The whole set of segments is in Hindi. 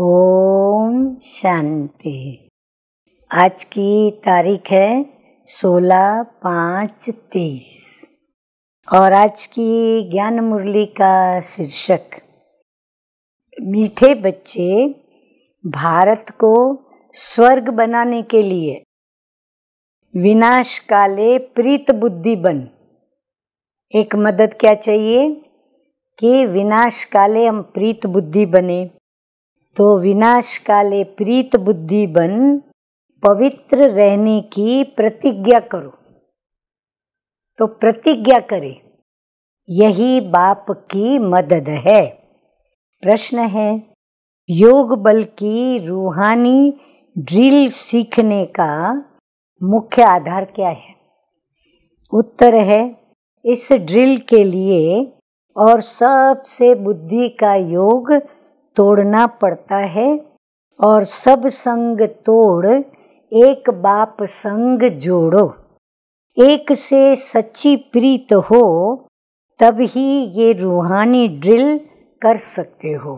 ओम शांति आज की तारीख है सोलह पाँच तेईस और आज की ज्ञान मुरली का शीर्षक मीठे बच्चे भारत को स्वर्ग बनाने के लिए विनाश काले प्रीत बुद्धि बन एक मदद क्या चाहिए कि विनाश काले हम प्रीत बुद्धि बने तो विनाश काले प्रीत बुद्धि बन पवित्र रहने की प्रतिज्ञा करो तो प्रतिज्ञा करें यही बाप की मदद है प्रश्न है योग बल की रूहानी ड्रिल सीखने का मुख्य आधार क्या है उत्तर है इस ड्रिल के लिए और सबसे बुद्धि का योग तोड़ना पड़ता है और सब संग तोड़ एक बाप संग जोड़ो एक से सच्ची प्रीत हो तब ही ये रूहानी ड्रिल कर सकते हो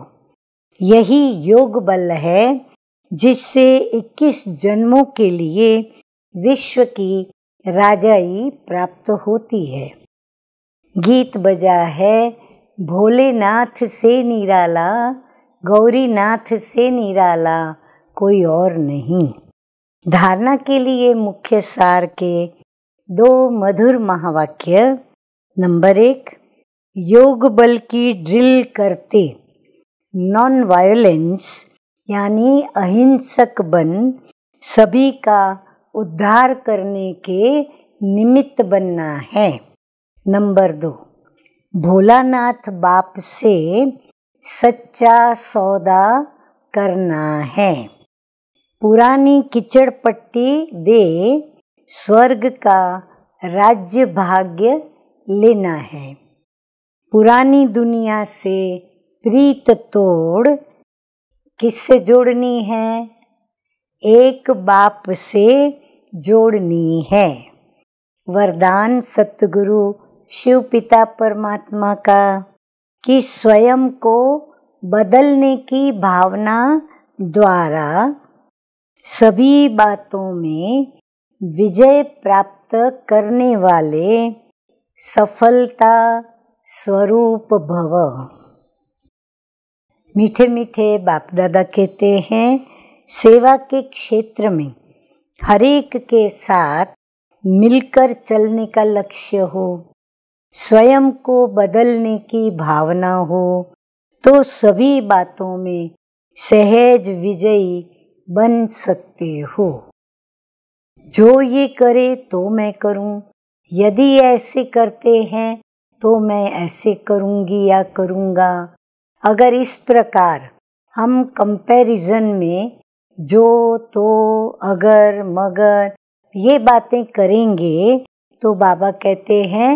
यही योग बल है जिससे 21 जन्मों के लिए विश्व की राजाई प्राप्त होती है गीत बजा है भोलेनाथ से निराला गौरीनाथ से निराला कोई और नहीं धारणा के लिए मुख्य सार के दो मधुर महावाक्य नंबर एक योग बल की ड्रिल करते नॉन वायलेंस यानी अहिंसक बन सभी का उद्धार करने के निमित्त बनना है नंबर दो भोलानाथ बाप से सच्चा सौदा करना है पुरानी किचड़ पट्टी दे स्वर्ग का राज्य भाग्य लेना है पुरानी दुनिया से प्रीत तोड़ किससे जोड़नी है एक बाप से जोड़नी है वरदान सतगुरु शिव पिता परमात्मा का कि स्वयं को बदलने की भावना द्वारा सभी बातों में विजय प्राप्त करने वाले सफलता स्वरूप भव मीठे मीठे बाप दादा कहते हैं सेवा के क्षेत्र में हरेक के साथ मिलकर चलने का लक्ष्य हो स्वयं को बदलने की भावना हो तो सभी बातों में सहज विजयी बन सकते हो जो ये करे तो मैं करूं यदि ऐसे करते हैं तो मैं ऐसे करूंगी या करूंगा अगर इस प्रकार हम कंपैरिजन में जो तो अगर मगर ये बातें करेंगे तो बाबा कहते हैं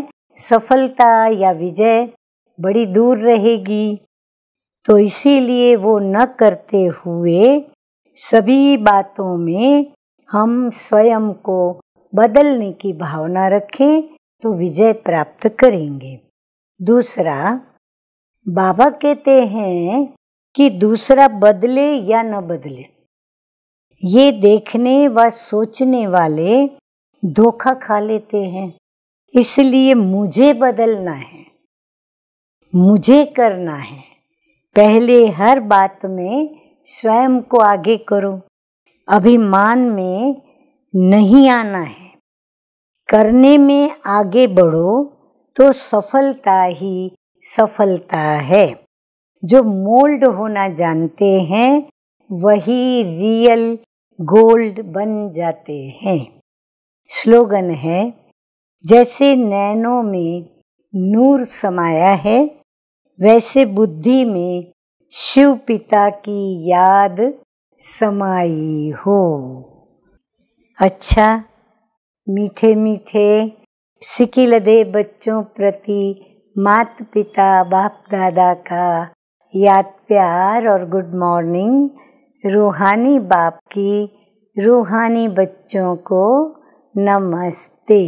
सफलता या विजय बड़ी दूर रहेगी तो इसीलिए वो न करते हुए सभी बातों में हम स्वयं को बदलने की भावना रखें तो विजय प्राप्त करेंगे दूसरा बाबा कहते हैं कि दूसरा बदले या न बदले ये देखने व सोचने वाले धोखा खा लेते हैं इसलिए मुझे बदलना है मुझे करना है पहले हर बात में स्वयं को आगे करो अभिमान में नहीं आना है करने में आगे बढ़ो तो सफलता ही सफलता है जो मोल्ड होना जानते हैं वही रियल गोल्ड बन जाते हैं स्लोगन है जैसे नैनों में नूर समाया है वैसे बुद्धि में शिव पिता की याद समाई हो अच्छा मीठे मीठे सिकिलदे बच्चों प्रति मात पिता बाप दादा का याद प्यार और गुड मॉर्निंग रूहानी बाप की रूहानी बच्चों को नमस्ते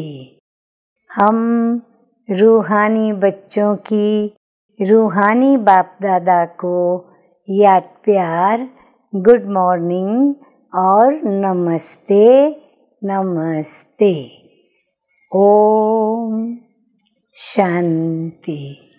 हम रूहानी बच्चों की रूहानी बाप दादा को याद प्यार गुड मॉर्निंग और नमस्ते नमस्ते ओम शांति